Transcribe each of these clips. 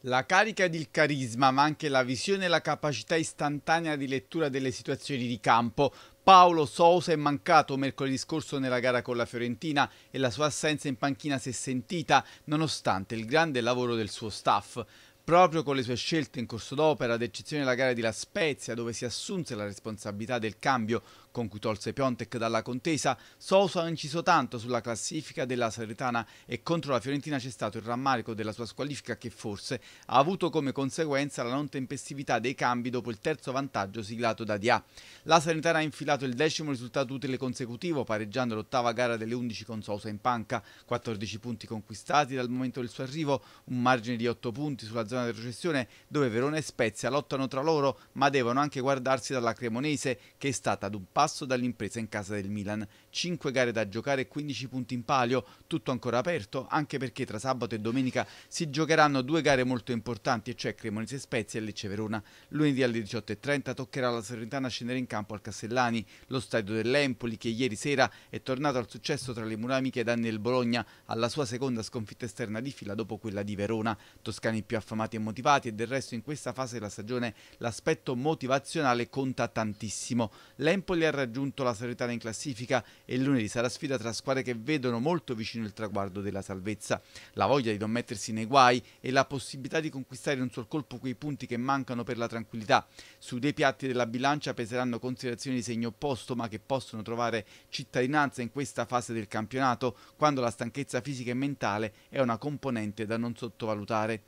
La carica ed il carisma, ma anche la visione e la capacità istantanea di lettura delle situazioni di campo. Paolo Sousa è mancato mercoledì scorso nella gara con la Fiorentina e la sua assenza in panchina si è sentita nonostante il grande lavoro del suo staff. Proprio con le sue scelte in corso d'opera, ad eccezione della gara di La Spezia, dove si assunse la responsabilità del cambio con cui tolse Piontek dalla contesa, Sousa ha inciso tanto sulla classifica della Salernitana e contro la Fiorentina c'è stato il rammarico della sua squalifica che forse ha avuto come conseguenza la non tempestività dei cambi dopo il terzo vantaggio siglato da Dia. La Salernitana ha infilato il decimo risultato utile consecutivo, pareggiando l'ottava gara delle 11 con Sousa in panca, 14 punti conquistati dal momento del suo arrivo, un margine di 8 punti sulla zona di recessione dove Verona e Spezia lottano tra loro ma devono anche guardarsi dalla Cremonese che è stata ad un passo passo dall'impresa in casa del Milan. 5 gare da giocare e 15 punti in palio, tutto ancora aperto, anche perché tra sabato e domenica si giocheranno due gare molto importanti, cioè Cremonese Spezia e Lecce Verona. Lunedì alle 18.30 toccherà alla Sorrentana scendere in campo al Castellani, lo stadio dell'Empoli che ieri sera è tornato al successo tra le muramiche ed anni del Bologna alla sua seconda sconfitta esterna di fila dopo quella di Verona. Toscani più affamati e motivati e del resto in questa fase della stagione l'aspetto motivazionale conta tantissimo. L'Empoli ha raggiunto la solitaria in classifica e lunedì sarà sfida tra squadre che vedono molto vicino il traguardo della salvezza. La voglia di non mettersi nei guai e la possibilità di conquistare in un sol colpo quei punti che mancano per la tranquillità. Su dei piatti della bilancia peseranno considerazioni di segno opposto ma che possono trovare cittadinanza in questa fase del campionato quando la stanchezza fisica e mentale è una componente da non sottovalutare.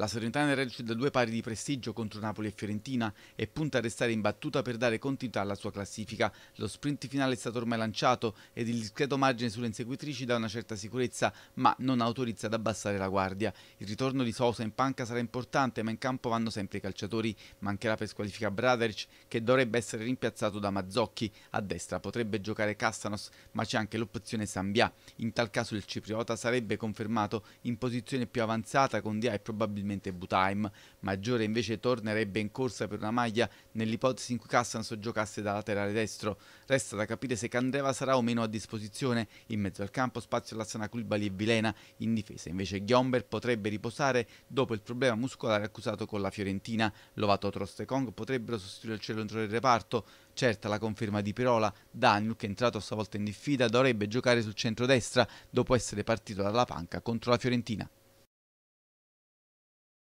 La nel Salernitana da due pari di prestigio contro Napoli e Fiorentina e punta a restare imbattuta per dare continuità alla sua classifica. Lo sprint finale è stato ormai lanciato ed il discreto margine sulle inseguitrici dà una certa sicurezza, ma non autorizza ad abbassare la guardia. Il ritorno di Sosa in panca sarà importante, ma in campo vanno sempre i calciatori. Mancherà per squalifica Braderic, che dovrebbe essere rimpiazzato da Mazzocchi. A destra potrebbe giocare Castanos, ma c'è anche l'opzione Sambia. In tal caso il cipriota sarebbe confermato in posizione più avanzata con Dia e probabilmente probabilmente Butheim, Maggiore invece tornerebbe in corsa per una maglia nell'ipotesi in cui Cassans giocasse da laterale destro. Resta da capire se Candreva sarà o meno a disposizione. In mezzo al campo spazio all'Assana Kulbali e Vilena in difesa. Invece Ghiomber potrebbe riposare dopo il problema muscolare accusato con la Fiorentina. Lovato Trost e Kong potrebbero sostituire il cielo centro il reparto. Certa la conferma di Perola, Daniel che è entrato stavolta in diffida dovrebbe giocare sul centro-destra dopo essere partito dalla panca contro la Fiorentina.